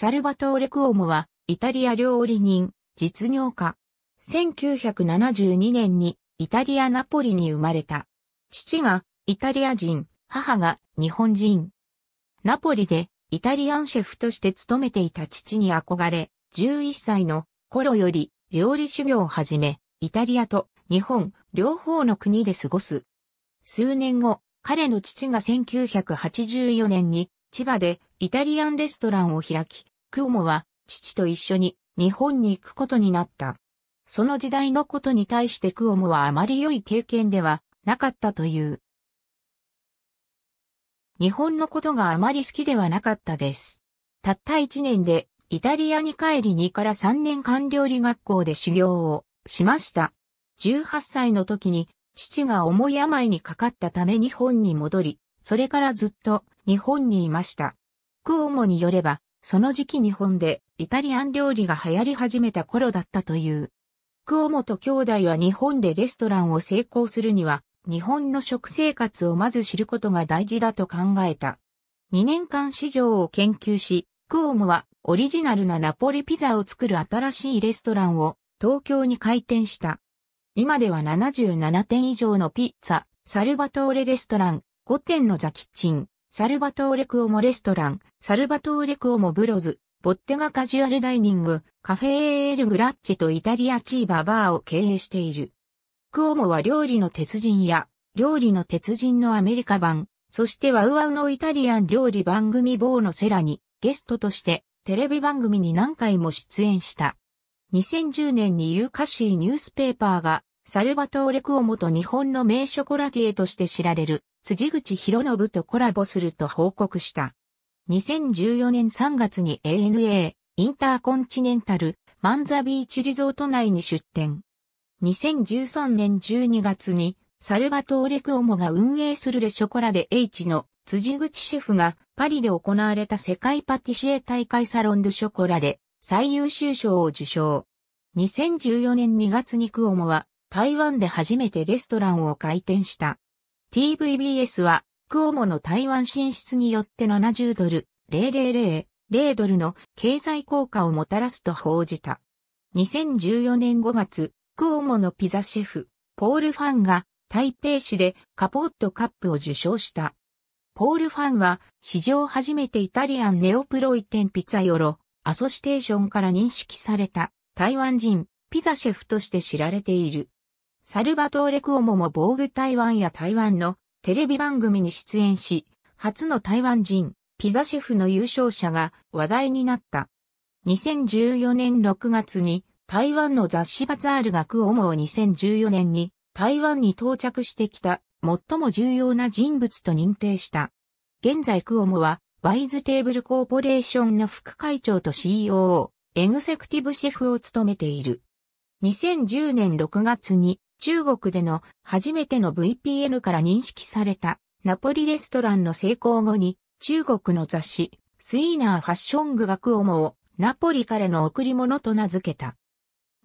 サルバトーレ・クオモは、イタリア料理人、実業家。1972年に、イタリア・ナポリに生まれた。父が、イタリア人、母が、日本人。ナポリで、イタリアンシェフとして勤めていた父に憧れ、11歳の頃より、料理修行を始め、イタリアと日本、両方の国で過ごす。数年後、彼の父が1984年に、千葉でイタリアンレストランを開き、クオモは父と一緒に日本に行くことになった。その時代のことに対してクオモはあまり良い経験ではなかったという。日本のことがあまり好きではなかったです。たった一年でイタリアに帰り2から3年間料理学校で修行をしました。18歳の時に父が重い病にかかったため日本に戻り、それからずっと日本にいました。クオモによれば、その時期日本でイタリアン料理が流行り始めた頃だったという。久本兄弟は日本でレストランを成功するには、日本の食生活をまず知ることが大事だと考えた。2年間市場を研究し、クオモはオリジナルなナポリピザを作る新しいレストランを東京に開店した。今では77店以上のピッツァ、サルバトーレレストラン、5店のザキッチン、サルバトーレクオモレストラン、サルバトーレクオモブロズ、ボッテガカジュアルダイニング、カフェエールグラッチェとイタリアチーババーを経営している。クオモは料理の鉄人や、料理の鉄人のアメリカ版、そしてワウワウのイタリアン料理番組ボーのセラに、ゲストとして、テレビ番組に何回も出演した。2010年にユーカシーニュースペーパーが、サルバトーレクオモと日本の名ショコラティエとして知られる、辻口博信とコラボすると報告した。2014年3月に ANA インターコンチネンタルマンザビーチリゾート内に出店。2013年12月にサルバトーレクオモが運営するレショコラで H の辻口シェフがパリで行われた世界パティシエ大会サロンドショコラで最優秀賞を受賞。2014年2月にクオモは台湾で初めてレストランを開店した。TVBS は、クオモの台湾進出によって70ドル、000、0ドルの経済効果をもたらすと報じた。2014年5月、クオモのピザシェフ、ポール・ファンが、台北市でカポットカップを受賞した。ポール・ファンは、史上初めてイタリアンネオプロイテンピザヨロ、アソシテーションから認識された、台湾人、ピザシェフとして知られている。サルバトーレ・クオモも防具台湾や台湾のテレビ番組に出演し、初の台湾人、ピザシェフの優勝者が話題になった。2014年6月に台湾の雑誌バザールがクオモを2014年に台湾に到着してきた最も重要な人物と認定した。現在クオモはワイズテーブルコーポレーションの副会長と COO、エグゼクティブシェフを務めている。2010年6月に中国での初めての VPN から認識されたナポリレストランの成功後に中国の雑誌スイーナーファッショング学クオモをナポリからの贈り物と名付けた。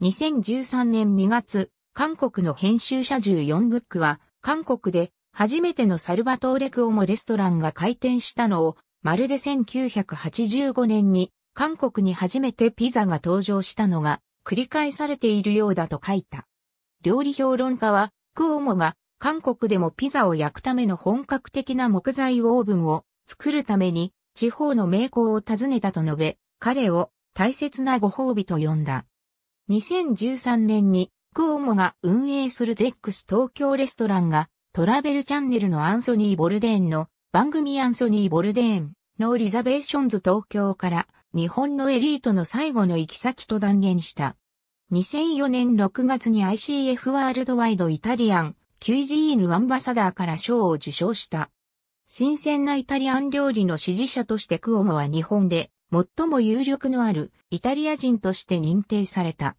2013年2月、韓国の編集者14グックは韓国で初めてのサルバトーレクオモレストランが開店したのをまるで1985年に韓国に初めてピザが登場したのが繰り返されているようだと書いた。料理評論家は、クオモが韓国でもピザを焼くための本格的な木材オーブンを作るために地方の名工を訪ねたと述べ、彼を大切なご褒美と呼んだ。2013年にクオモが運営するゼックス東京レストランがトラベルチャンネルのアンソニー・ボルデーンの番組アンソニー・ボルデーンのリザベーションズ東京から日本のエリートの最後の行き先と断言した。2004年6月に ICF ワールドワイドイタリアン QGE のアンバサダーから賞を受賞した。新鮮なイタリアン料理の支持者としてクオモは日本で最も有力のあるイタリア人として認定された。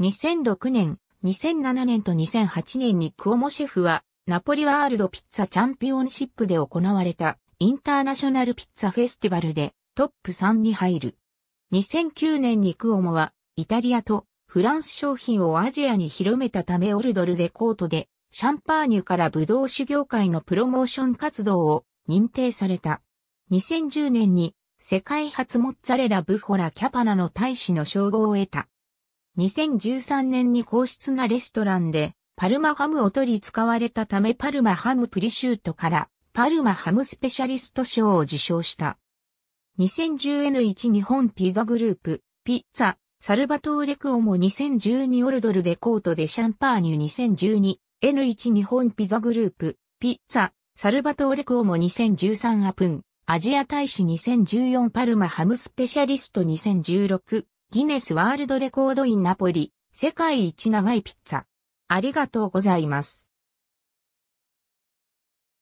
2006年、2007年と2008年にクオモシェフはナポリワールドピッツァチャンピオンシップで行われたインターナショナルピッツァフェスティバルでトップ3に入る。2009年にクオモは、イタリアとフランス商品をアジアに広めたためオルドルデコートで、シャンパーニュからブドウ酒業界のプロモーション活動を認定された。2010年に世界初モッツァレラブホラキャパナの大使の称号を得た。2013年に皇室なレストランでパルマハムを取り使われたためパルマハムプリシュートからパルマハムスペシャリスト賞を受賞した。2010N1 日本ピザグループ、ピッツァ、サルバトーレクオモ2012オルドルデコートでシャンパーニュ 2012N1 日本ピザグループ、ピッツァ、サルバトーレクオモ2013アプン、アジア大使2014パルマハムスペシャリスト2016、ギネスワールドレコードインナポリ、世界一長いピッツァ。ありがとうございます。